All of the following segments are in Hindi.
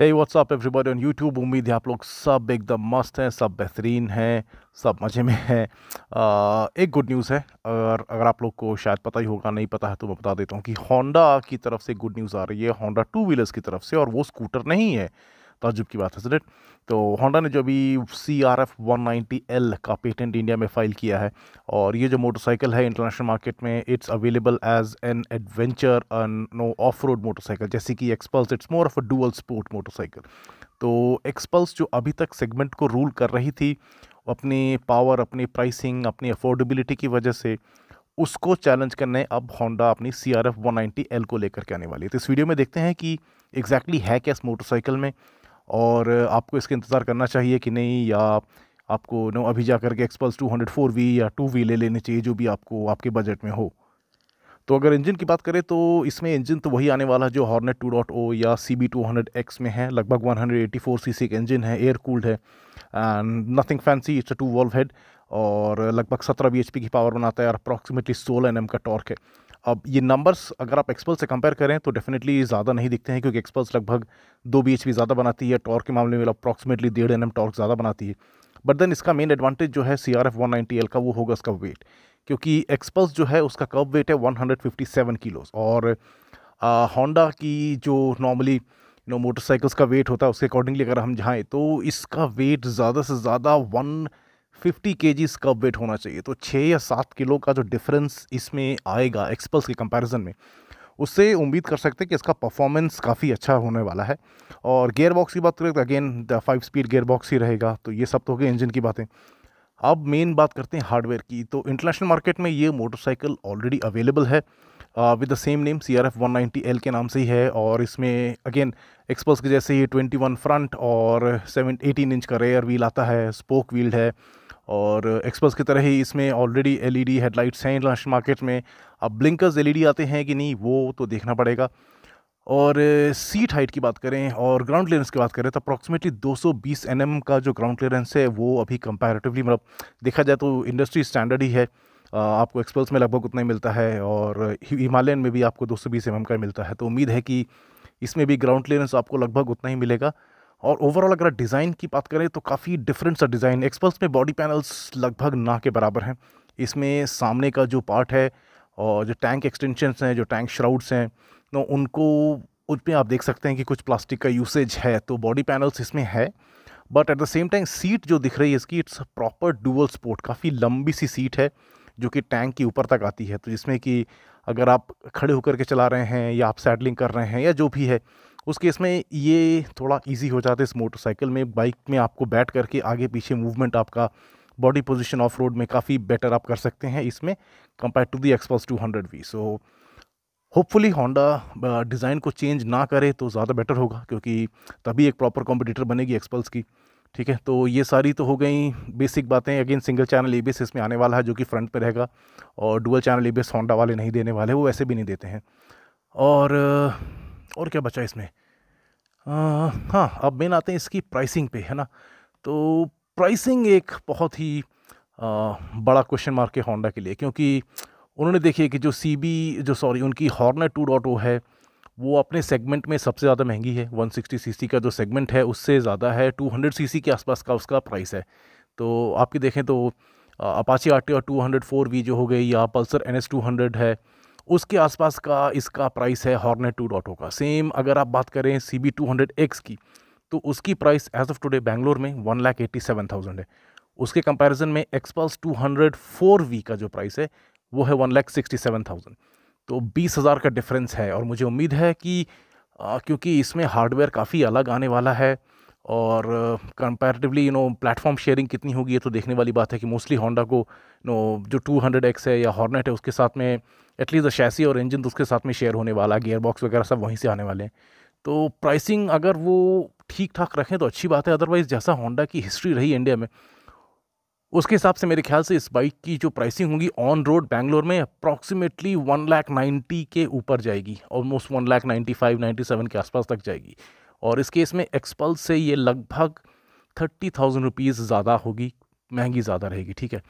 hey what's up everybody on YouTube उम्मीद है आप लोग सब एकदम मस्त हैं सब बेहतरीन हैं सब मज़े में हैं एक गुड न्यूज़ है अगर अगर आप लोग को शायद पता ही होगा नहीं पता है तो मैं बता देता हूँ कि होंडा की तरफ से गुड न्यूज़ आ रही है होंडा टू व्हीलर्स की तरफ से और वो स्कूटर नहीं है ताजुब की बात है सर तो होंडा ने जो अभी C R F one ninety L का पेटेंट इंडिया में फ़ाइल किया है और ये जो मोटरसाइकिल है इंटरनेशनल मार्केट में it's available as an adventure no off road motorcycle जैसे कि Xpulse it's more of a dual sport motorcycle तो एक्सपल्स जो अभी तक सेगमेंट को रूल कर रही थी अपने पावर अपनी प्राइसिंग अपनी अफोर्डेबिलिटी की वजह से उसको चैलेंज करने अब होंडा अपनी C R F one ninety L को लेकर के आने वाली है तो इस वीडियो में देखते हैं कि एग्जैक्टली exactly है क्या इस मोटरसाइकिल में और आपको इसका इंतज़ार करना चाहिए कि नहीं या आपको नो अभी जा करके Xpulse two hundred four V या टू वी ले लेनी चाहिए जो भी आपको आपके बजट में हो तो अगर इंजन की बात करें तो इसमें इंजन तो वही आने वाला है जो हॉर्नेट टू डॉट ओ या C B two hundred X में है लगभग one hundred four C C एक इंजन है एयर कूल्ड है nothing fancy it's a two valve head और लगभग सत्रह बी एच पी की पावर बनाता है और अप्रॉक्सीमेटली सोलह एन का टॉर्क है अब ये नंबर्स अगर आप एक्सपल से कंपेयर करें तो डेफिनेटली ज़्यादा नहीं दिखते हैं क्योंकि एक्सपल्स लगभग दो बी एच ज़्यादा बनाती है टॉर्क के मामले में अप्रॉक्सीमेटली मतलब डेढ़ एन टॉर्क ज़्यादा बनाती है बट देन इसका मेन एडवांटेज जो है C R F one ninety L का वो होगा उसका वेट क्योंकि एक्सपल्स जो है उसका कब वेट है one hundred fifty seven kilos और होंडा की जो नॉर्मली नो मोटरसाइकिल्स का वेट होता है उसके अकॉर्डिंगली अगर हम जाएँ तो इसका वेट ज़्यादा से ज़्यादा वन फिफ्टी के जीज का वेट होना चाहिए तो छः या सात किलो का जो डिफरेंस इसमें आएगा एक्सपल्स के कंपैरिजन में उससे उम्मीद कर सकते हैं कि इसका परफॉर्मेंस काफ़ी अच्छा होने वाला है और गेयर बॉक्स की बात करें तो again the five speed gear box ही रहेगा तो ये सब तो हो गए इंजन की बातें अब मेन बात करते हैं हार्डवेयर की तो इंटरनेशनल मार्केट में ये मोटरसाइकिल ऑलरेडी अवेलेबल है with the same name C R F one ninety L के नाम से ही है और इसमें अगेन एक्सपल्स के जैसे ही ट्वेंटी वन फ्रंट और सेवन एटीन इंच का रेयर व्हील आता है स्पोक व्हील है और एक्सपर्स की तरह ही इसमें ऑलरेडी एलईडी हेडलाइट्स हैं इंटरनेशनल मार्केट में अब ब्लिंकर्स एलईडी e आते हैं कि नहीं वो तो देखना पड़ेगा और सीट हाइट की बात करें और ग्राउंड क्लियरेंस की बात करें तो अप्रॉक्सीमेटली 220 mm का जो ग्राउंड क्लियरेंस है वो अभी कंपैरेटिवली मतलब देखा जाए तो इंडस्ट्री स्टैंडर्ड ही है आपको एक्सपर्ट्स में लगभग उतना ही मिलता है और हिमालयन में भी आपको 220 सौ mm का मिलता है तो उम्मीद है कि इसमें भी ग्राउंड क्लियरेंस आपको लगभग उतना ही मिलेगा और ओवरऑल अगर डिज़ाइन की बात करें तो काफ़ी डिफरेंट सा डिज़ाइन एक्सपल्स में बॉडी पैनल्स लगभग ना के बराबर हैं इसमें सामने का जो पार्ट है और जो टैंक एक्सटेंशन हैं जो टैंक श्राउड्स हैं तो उनको उसमें आप देख सकते हैं कि कुछ प्लास्टिक का यूसेज है तो बॉडी पैनल्स इसमें है but at the same time seat जो दिख रही है इसकी इट्स प्रॉपर डूबल स्पोर्ट काफ़ी लंबी सी सीट है जो कि टैंक के ऊपर तक आती है तो जिसमें कि अगर आप खड़े होकर के चला रहे हैं या आप सैडलिंग कर रहे हैं या जो भी है उस केस में ये थोड़ा ईजी हो जाता है इस मोटरसाइकिल में बाइक में आपको बैठ करके आगे पीछे मूवमेंट आपका बॉडी पोजिशन ऑफ रोड में काफ़ी बेटर आप कर सकते हैं इसमें compare to the Xpulse two hundred V so hopefully Honda design को चेंज ना करे तो ज़्यादा बेटर होगा क्योंकि तभी एक प्रॉपर कॉम्पिटिटर बनेगी एक्सपल्स की ठीक है तो ये सारी तो हो गई बेसिक बातें अगेन सिंगल चैनल ए इसमें आने वाला है जो कि फ्रंट पे रहेगा और डुअल चैनल ए होंडा वाले नहीं देने वाले वो वैसे भी नहीं देते हैं और और क्या बचा इसमें हाँ अब मेन आते हैं इसकी प्राइसिंग पे है ना तो प्राइसिंग एक बहुत ही आ, बड़ा क्वेश्चन मार्क है होंडा के लिए क्योंकि उन्होंने देखिए कि जो सी जो सॉरी उनकी हॉर्नर टू डॉट ओ है वो अपने सेगमेंट में सबसे ज़्यादा महंगी है 160 सीसी का जो सेगमेंट है उससे ज़्यादा है 200 सीसी के आसपास का उसका प्राइस है तो आपकी देखें तो Apache R T four V जो हो गई या Pulsar N S two hundred है उसके आसपास का इसका प्राइस है हॉर्नेट टू डॉटो का सेम अगर आप बात करें C B two hundred X की तो उसकी price as of today Bangalore में one lakh eighty seven thousand है उसके कंपैरिजन में Xpulse two hundred four V का जो प्राइस है वो है one lakh sixty seven thousand तो बीस हज़ार का डिफरेंस है और मुझे उम्मीद है कि आ, क्योंकि इसमें हार्डवेयर काफ़ी अलग आने वाला है और comparatively you know platform sharing कितनी होगी ये तो देखने वाली बात है कि मोस्टली होंडा को नो जो know, जो एक्स है या हॉर्नेट है उसके साथ में एटलीस्ट शैसी और इंजन तो उसके साथ में शेयर होने वाला गियर बॉक्स वगैरह सब वहीं से आने वाले हैं तो प्राइसिंग अगर वो ठीक ठाक रखें तो अच्छी बात है अदरवाइज़ जैसा होंडा की हिस्ट्री रही इंडिया में उसके हिसाब से मेरे ख्याल से इस बाइक की जो प्राइसिंग होगी ऑन रोड बैंगलोर में अप्रॉक्सीमेटली वन लाख नाइन्टी के ऊपर जाएगी almost one lakh ninety five ninety seven के आसपास तक जाएगी और इस केस में एक्सपल्स से ये लगभग थर्टी थाउजेंड रुपीज़ ज़्यादा होगी महंगी ज़्यादा रहेगी ठीक है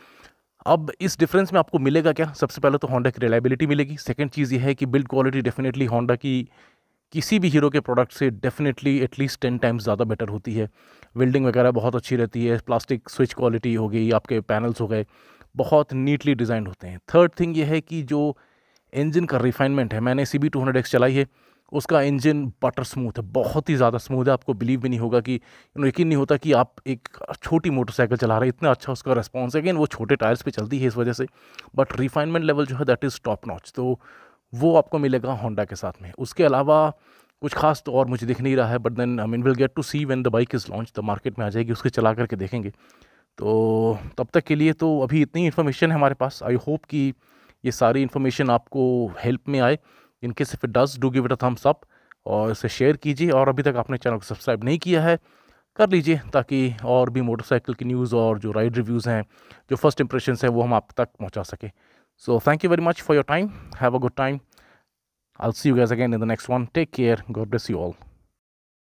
अब इस डिफरेंस में आपको मिलेगा क्या सबसे पहले तो होंडा की रिलायबिलिटी मिलेगी सेकंड चीज़ ये है कि बिल्ड क्वालिटी डेफिनेटली होंडा की किसी भी हीरो के प्रोडक्ट से डेफिनेटली एटलीस्ट टेन टाइम्स ज़्यादा बेटर होती है वेल्डिंग वगैरह बहुत अच्छी रहती है प्लास्टिक स्विच क्वालिटी हो गई आपके पैनल्स हो गए बहुत नीटली डिज़ाइंड होते हैं थर्ड थिंग ये है कि जो इंजन का रिफाइनमेंट है मैंने C B two hundred X चलाई है उसका इंजन बटर स्मूथ है बहुत ही ज़्यादा स्मूथ है आपको बिलीव भी नहीं होगा कि यकीन नहीं होता कि आप एक छोटी मोटरसाइकिल चला रहे हैं इतना अच्छा उसका रिस्पॉन्स है अगेन वो छोटे टायर्स पे चलती है इस वजह से बट रिफाइनमेंट लेवल जो है दैट इज़ टॉप नॉच तो वो आपको मिलेगा होंडा के साथ में उसके अलावा कुछ खास तो और मुझे दिख नहीं रहा है but then I mean will get to see when the bike is launch the market में आ जाएगी उसके चला करके देखेंगे तो तब तक के लिए तो अभी इतनी इन्फॉर्मेशन है हमारे पास आई होप कि ये सारी इन्फॉर्मेशन आपको हेल्प में आए case if it does do give it a thumbs up और इसे शेयर कीजिए और अभी तक आपने चैनल को सब्सक्राइब नहीं किया है कर लीजिए ताकि और भी मोटरसाइकिल की न्यूज़ और जो राइड रिव्यूज़ हैं जो फर्स्ट इंप्रेशन हैं वो हम आप तक पहुँचा सकें so thank you very much for your time have a good time I'll see you guys again in the next one take care God bless you all